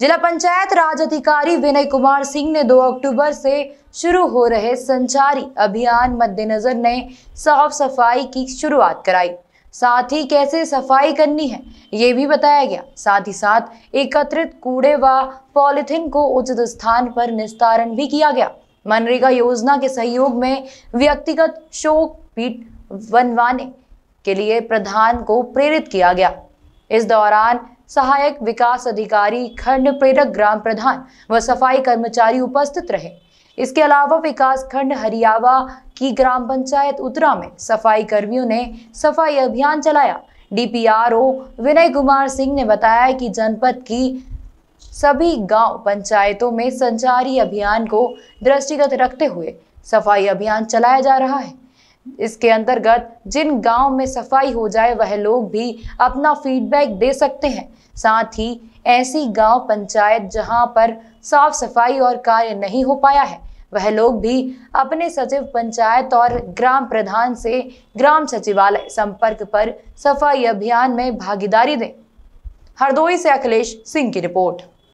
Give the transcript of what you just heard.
जिला पंचायत राज अधिकारी विनय कुमार सिंह ने 2 अक्टूबर से शुरू हो रहे संचारी अभियान मद्देनजर ने साफ सफाई की शुरुआत कराई साथ ही कैसे सफाई करनी है ये भी बताया गया साथ ही साथ एकत्रित कूड़े व पॉलिथिन को उचित स्थान पर निस्तारण भी किया गया मनरेगा योजना के सहयोग में व्यक्तिगत शोक पीठ बनवाने के लिए प्रधान को प्रेरित किया गया इस दौरान सहायक विकास अधिकारी खंड प्रेरक ग्राम प्रधान व सफाई कर्मचारी उपस्थित रहे इसके अलावा विकास खंड हरियावा की ग्राम पंचायत उतरा में सफाई कर्मियों ने सफाई अभियान चलाया डीपीआरओ विनय कुमार सिंह ने बताया कि जनपद की सभी गांव पंचायतों में संचारी अभियान को दृष्टिगत रखते हुए सफाई अभियान चलाया जा रहा है इसके अंतर्गत जिन गांव में सफाई हो जाए वह लोग भी अपना फीडबैक दे सकते हैं साथ ही ऐसी गांव पंचायत जहां पर साफ सफाई और कार्य नहीं हो पाया है वह लोग भी अपने सचिव पंचायत और ग्राम प्रधान से ग्राम सचिवालय संपर्क पर सफाई अभियान में भागीदारी दें हरदोई से अखिलेश सिंह की रिपोर्ट